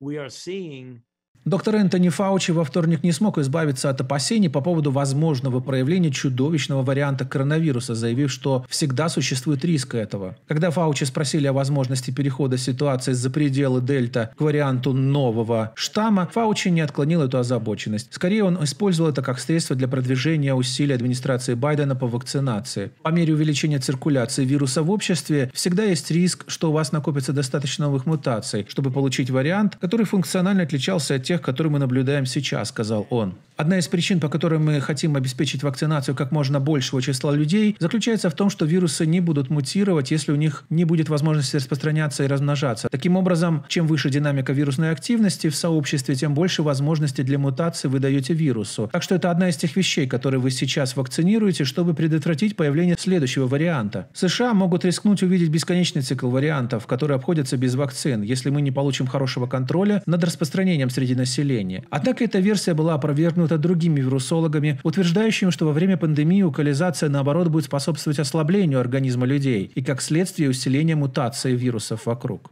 we are seeing Доктор Энтони Фаучи во вторник не смог избавиться от опасений по поводу возможного проявления чудовищного варианта коронавируса, заявив, что всегда существует риск этого. Когда Фаучи спросили о возможности перехода ситуации за пределы Дельта к варианту нового штамма, Фаучи не отклонил эту озабоченность. Скорее, он использовал это как средство для продвижения усилий администрации Байдена по вакцинации. По мере увеличения циркуляции вируса в обществе всегда есть риск, что у вас накопится достаточно новых мутаций, чтобы получить вариант, который функционально отличался от тех, которые мы наблюдаем сейчас», — сказал он. Одна из причин, по которой мы хотим обеспечить вакцинацию как можно большего числа людей, заключается в том, что вирусы не будут мутировать, если у них не будет возможности распространяться и размножаться. Таким образом, чем выше динамика вирусной активности в сообществе, тем больше возможностей для мутации вы даете вирусу. Так что это одна из тех вещей, которые вы сейчас вакцинируете, чтобы предотвратить появление следующего варианта. США могут рискнуть увидеть бесконечный цикл вариантов, которые обходятся без вакцин, если мы не получим хорошего контроля над распространением среди населения. Однако эта версия была опровергнута опыта другими вирусологами, утверждающими, что во время пандемии укализация, наоборот, будет способствовать ослаблению организма людей и, как следствие, усилению мутации вирусов вокруг.